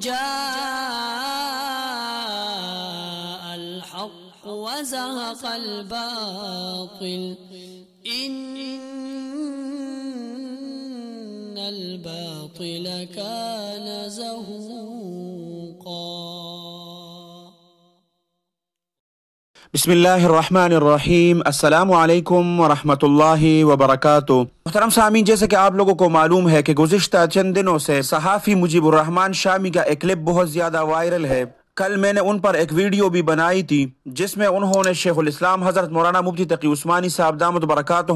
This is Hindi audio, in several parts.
جاء الحق وزهق الباطل إن الباطل كان زهوقا बिसमीम अल्लाम वरहमतुल्लाहि वबरकातु मोहतरम सामीन जैसे कि आप लोगों को मालूम है कि गुजशत चंद दिनों से सहाफ़ी मुजीबरहमान शामी का एक क्लिप बहुत ज़्यादा वायरल है कल मैंने उन पर एक वीडियो भी बनाई थी जिसमें उन्होंने शेख इस्लाम हजरत मौलाना मुफ्ती तकी उस्मानी साहब दामद बरकत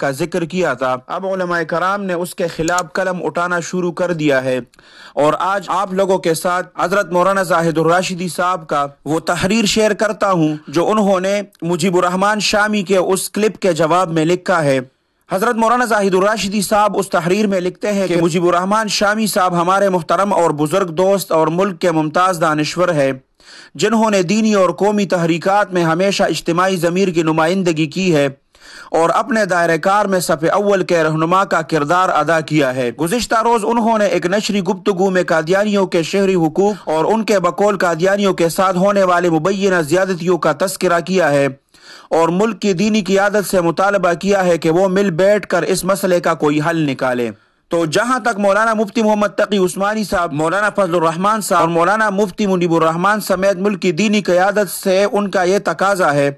का जिक्र किया था अब उलमा कराम ने उसके खिलाफ कलम उठाना शुरू कर दिया है और आज आप लोगों के साथ हजरत मौलाना जाहिदुलराशिदी साहब का वो तहरीर शेयर करता हूँ जो उन्होंने मुजीबुररहमान शामी के उस क्लिप के जवाब में लिखा है हजरत मौलाना जाहिदुर्राशिदी साहब उस तहरीर में लिखते हैं कि मुजीबुररहमान शामी साहब हमारे मुहतरम और बुजुर्ग दोस्त और मुल्क के मुमताज़ दानश्वर है जिन्होंने दीनी और कौमी तहरीकत में हमेशा इज्तमाही ज़मीर की नुमाइंदगी की है और अपने दायरेकार में सफ़े अव्वल के रहनुमा का किरदार अदा किया है गुजशत रोज़ उन्होंने एक नशरी गुप्तगु में कादियानियों के शहरी हकूक और उनके बकौल कादियानियों के साथ होने वाले मुबैना ज्यादतियों का तस्करा किया है और मुल्क की दीनी की आदत से मुतालबा किया है कि वो मिल बैठ कर इस मसले का कोई हल निकाले तो जहाँ तक मौलाना मुफ्ती मोहम्मद तकी उस्मानी साहब मौलाना फजलरहमान साहब और मौलाना मुफ्ती मुनीबुररहमान समेत मुल्क की दीनी क्यादत से उनका यह तकाजा है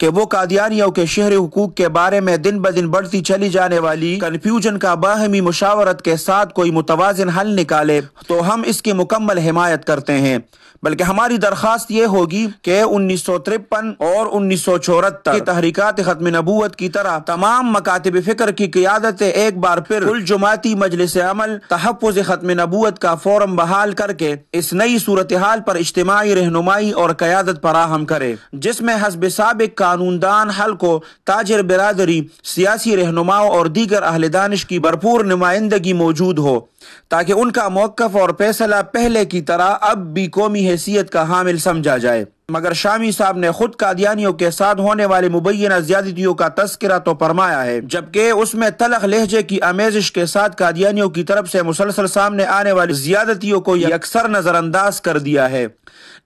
कि वो कादियानियों के शहरी हकूक के बारे में दिन ब दिन बढ़ती चली जाने वाली कन्फ्यूजन का बाहमी मुशावरत के साथ कोई मुतवाजन हल निकाले तो हम इसकी मुकम्मल हिमायत करते हैं बल्कि हमारी दरखास्त ये होगी कि उन्नीस सौ तिरपन और उन्नीस सौ चौहत्तर की तहरीकत खत्म नबूत की तरह तमाम मकातब फिक्र की क्यादत एक बार फिर जुमाती मजलिस अमल तहफ़ खत्म नबूत का फोरम बहाल करके इस नई सूरत हाल पर इज्तमी रहनुमाई और क्यादत फराहम करे जिसमे हसब सबक कानूनदान हल को ताजर बिरादरी सियासी रहनुमाओं और दीगर अहल दानश की भरपूर नुमाइंदगी मौजूद हो ताकि उनका मौकफ और फैसला पहले की तरह अब भी कौमी हैसियत का हामिल समझा जाए मगर शामी साहब ने खुद कादियानियों के साथ होने वाली मुबैना ज्यादतियों का तस्करा तो फरमाया है जबकि उसमें तलख लहजे की आमेजिश के साथ कादियानियों की तरफ से मुसलसल सामने आने वाली ज्यादतियों को अक्सर नजरअंदाज कर दिया है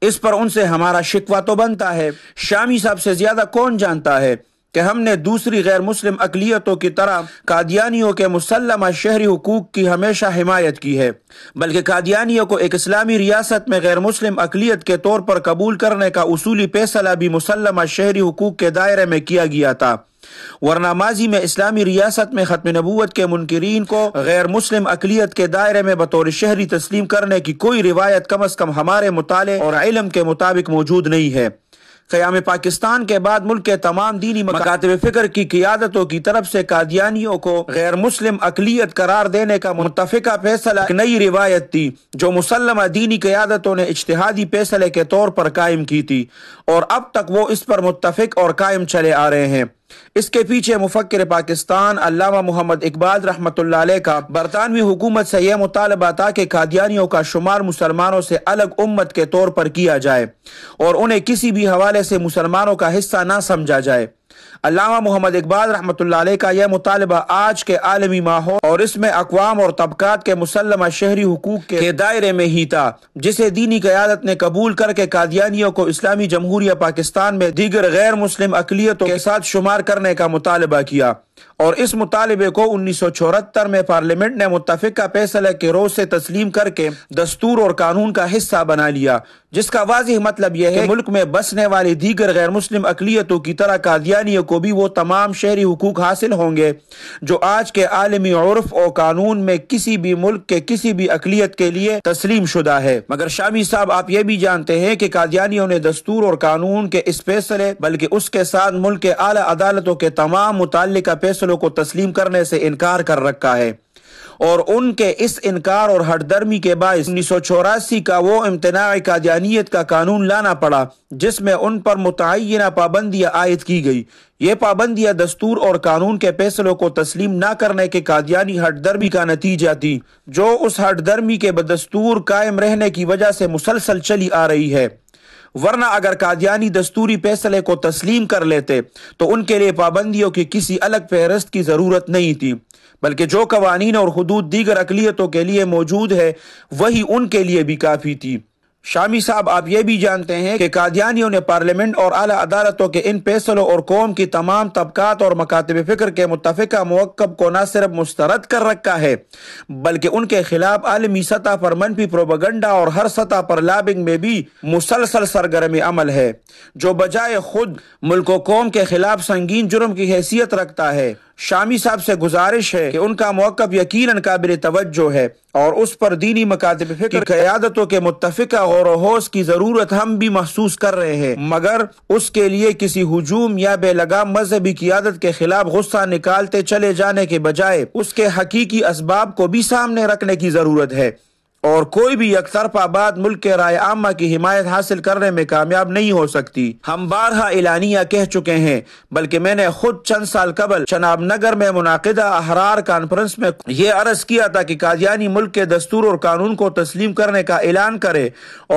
इस पर उनसे हमारा शिकवा तो बनता है शामी साहब से ज्यादा कौन जानता है कि हमने दूसरी गैर मुस्लिम अकलीतों की तरह कादियानियों के मुसलमा शहरी हकूक की हमेशा हिमायत की है बल्कि कादियानियों को एक इस्लामी रियासत में गैर मुस्लिम अकलीत के तौर पर कबूल करने का उसूली फैसला भी मुसलमा शहरी हकूक के दायरे में किया गया था वरना माजी में इस्लामी रियासत में ख़त्म नबूत के मुनकरीन को गैर मुस्लिम अकलीत के दायरे में बतौर शहरी तस्लीम करने की कोई रिवायत कम अज़ कम हमारे मुताले और इलम के मुताबिक मौजूद नहीं है क़्याम पाकिस्तान के बाद मुल्क के तमाम दीनी मकातब फ़िक्र की क्यादतों की तरफ ऐसी कादियानियों को गैर मुस्लिम अकलीत करार देने का मुतफ़ा फैसला नई रिवायत थी जो मुसलमा दीनी क्यादतों ने इश्तहादी फैसले के तौर पर कायम की थी और अब तक वो इस पर मुतफ़ और कायम चले आ रहे हैं इसके पीछे मुफक्र पाकिस्तान अलामा मोहम्मद इकबाल रहमत का बरतानवी हुकूमत से यह मुतालबा था कि कादियानियों का शुमार मुसलमानों से अलग उम्मत के तौर पर किया जाए और उन्हें किसी भी हवाले से मुसलमानों का हिस्सा ना समझा जाए अलामा मोहम्मद इकबाल रहमत का यह मुतालबा आज के आलमी माहौल और इसमें अकवाम और तबकात के मुसलमा शहरी हकूक के दायरे में ही था जिसे दीनी क्यादत ने कबूल करके कादियानियों को इस्लामी जमहूरिया पाकिस्तान में दीगर गैर मुस्लिम अकलीतों के साथ शुमार करने का मुतालबा किया और इस मुतालबे को उन्नीस सौ चौहत्तर में पार्लियामेंट ने मुतफिका फैसला के रोज से तस्लीम करके दस्तूर और कानून का हिस्सा बना लिया जिसका वाजह मतलब यह है मुल्क में बसने वाली दीगर गैर मुस्लिम अकलीतों की तरह कादियानियों को भी वो तमाम शहरी हकूक हासिल होंगे जो आज के आलमी उर्फ और कानून में किसी भी मुल्क के किसी भी अकलीत के लिए तस्लीम शुदा है मगर शामी साहब आप ये भी जानते हैं की कादियानियों ने दस्तूर और कानून के इस फैसले बल्कि उसके साथ मुल्क के आला अदालतों के तमाम मुतल फैसलों को तस्लीम करने से इनकार कर रखा है और उनके इस इनकार और हटदर्मी के बायस उन्नीस सौ चौरासी का वो इम्तना कादियानियत का कानून लाना पड़ा जिसमें उन पर मुतना पाबंदियाँ आयद की गई ये पाबंदियाँ दस्तूर और कानून के फैसलों को तस्लीम न करने के कादियानी हटदर्मी का नतीजा थी जो उस हटदर्मी के बदस्तूर कायम रहने की वजह से मुसलसल चली आ रही है वरना अगर कादियानी दस्तूरी फैसले को तस्लीम कर लेते तो उनके लिए पाबंदियों की किसी अलग फहरस्त की ज़रूरत नहीं थी बल्कि जो कवानीन और हदूद दीगर अकलीतों के लिए मौजूद है वही उनके लिए भी काफ़ी थी शामी साहब आप ये भी जानते हैं कि कादियानियों ने पार्लियामेंट और अला अदालतों के इन फैसलों और कौम की तमाम तबकात और मकातब फिक्र के मुतफ़ा मौकब को न सिर्फ मुस्तरद कर रखा है बल्कि उनके खिलाफ आलमी सतह पर मनफी प्रोबगंडा और हर सतह पर लाबिंग में भी मुसलसल सरगर्म अमल है जो बजाय खुद मुल्क कौम के खिलाफ संगीन जुर्म की हैसियत रखता है शामी साहब से गुजारिश है कि उनका मौकब यकीन काबिल तवज्जो है और उस पर दीनी मकातब फिक्र क्यादतों के मुतफ़ा गौर होश की जरूरत हम भी महसूस कर रहे हैं मगर उसके लिए किसी हजूम या बेलगाम मजहबी क्यादत के खिलाफ गुस्सा निकालते चले जाने के बजाय उसके हकीकी इसबाब को भी सामने रखने की जरूरत है और कोई भी तरफा बाद मुल्क के राय आमा की हिमायत हासिल करने में कामयाब नहीं हो सकती हम बारहा एलानिया कह चुके हैं बल्कि मैंने खुद चंद साल कबल शनाब नगर में मुनदा अहरार कॉन्फ्रेंस में ये अर्ज किया था कि कादियानी मुल्क के दस्तूर और कानून को तस्लीम करने का ऐलान करे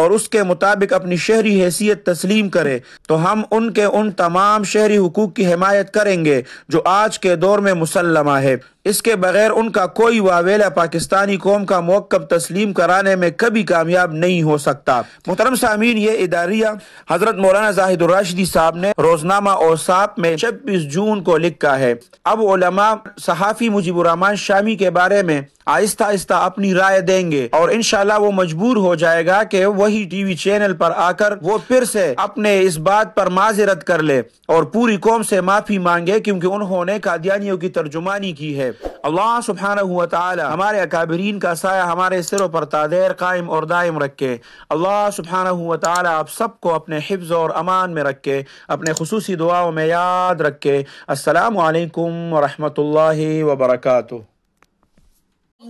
और उसके मुताबिक अपनी शहरी हैसियत तस्लीम करे तो हम उनके उन तमाम शहरी हकूक की हिमायत करेंगे जो आज के दौर में मुसलमा है इसके बगैर उनका कोई वावेला पाकिस्तानी कौम का मौकब तस्लीम कराने में कभी कामयाब नहीं हो सकता मोहतरम सामीन ये इदारिया हजरत मौलाना जाहिदुराशिदी साहब ने रोजनामा और साप में छब्बीस जून को लिखा है अब ओलमा सहाफ़ी मुजीबुररहमान शामी के बारे में आहिस्ता आहिस्ता अपनी राय देंगे और इनशाला वो मजबूर हो जाएगा कि वही टीवी चैनल पर आकर वो फिर से अपने इस बात पर माजरत कर ले और पूरी कौम से माफी मांगे क्योंकि उन्होंने कादियानियों की तर्जुमानी की है अल्लाह सुबहाना हुआ ताला हमारे अकाबरीन का साया हमारे सिरों पर तादेर कायम और दायम रखे अल्लाह सुबहाना हुआ ताला आप सबको अपने हिफ्ज और अमान में रखे अपने खसूसी दुआओं में याद रखे असलकम वरहमल वबरकू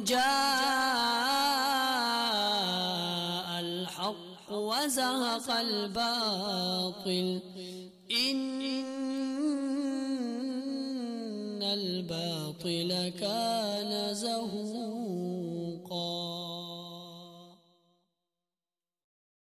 جاء الحق وزهق الباطل إن الباطل كان زهوقا